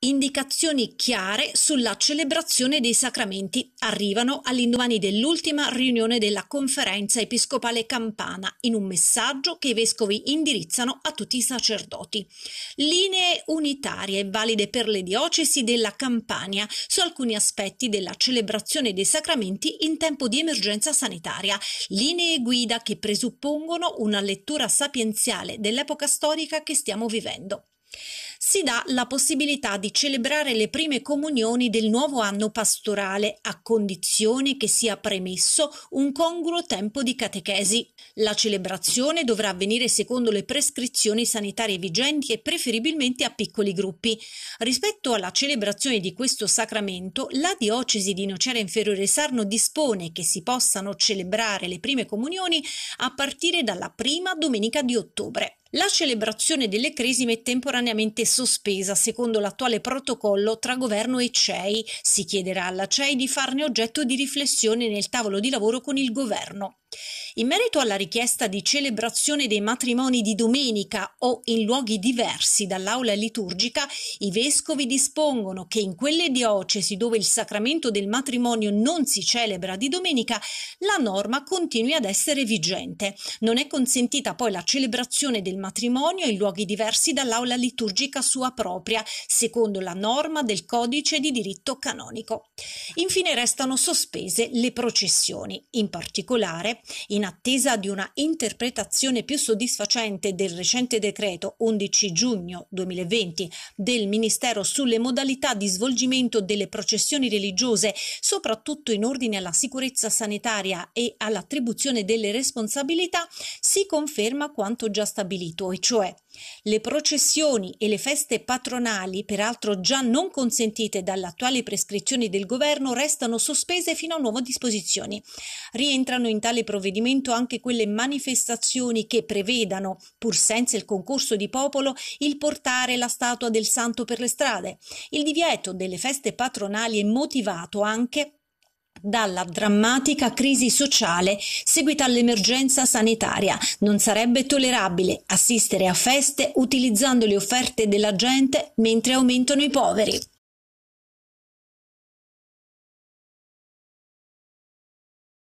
Indicazioni chiare sulla celebrazione dei sacramenti arrivano all'indomani dell'ultima riunione della Conferenza Episcopale Campana in un messaggio che i vescovi indirizzano a tutti i sacerdoti. Linee unitarie valide per le diocesi della Campania su alcuni aspetti della celebrazione dei sacramenti in tempo di emergenza sanitaria, linee guida che presuppongono una lettura sapienziale dell'epoca storica che stiamo vivendo si dà la possibilità di celebrare le prime comunioni del nuovo anno pastorale a condizione che sia premesso un congruo tempo di catechesi. La celebrazione dovrà avvenire secondo le prescrizioni sanitarie vigenti e preferibilmente a piccoli gruppi. Rispetto alla celebrazione di questo sacramento, la diocesi di Nocera Inferiore Sarno dispone che si possano celebrare le prime comunioni a partire dalla prima domenica di ottobre. La celebrazione delle cresime è temporaneamente sospesa secondo l'attuale protocollo tra governo e CEI. Si chiederà alla CEI di farne oggetto di riflessione nel tavolo di lavoro con il governo. In merito alla richiesta di celebrazione dei matrimoni di domenica o in luoghi diversi dall'aula liturgica, i vescovi dispongono che in quelle diocesi dove il sacramento del matrimonio non si celebra di domenica, la norma continui ad essere vigente. Non è consentita poi la celebrazione del matrimonio in luoghi diversi dall'aula liturgica sua propria, secondo la norma del codice di diritto canonico. Infine restano sospese le processioni, in particolare in attesa di una interpretazione più soddisfacente del recente decreto 11 giugno 2020 del Ministero sulle modalità di svolgimento delle processioni religiose, soprattutto in ordine alla sicurezza sanitaria e all'attribuzione delle responsabilità, si conferma quanto già stabilito, e cioè le processioni e le feste patronali, peraltro già non consentite dalle attuali prescrizioni del governo, restano sospese fino a nuove disposizioni. Rientrano in tale provvedimento anche quelle manifestazioni che prevedano, pur senza il concorso di popolo, il portare la statua del santo per le strade. Il divieto delle feste patronali è motivato anche dalla drammatica crisi sociale seguita all'emergenza sanitaria. Non sarebbe tollerabile assistere a feste utilizzando le offerte della gente mentre aumentano i poveri.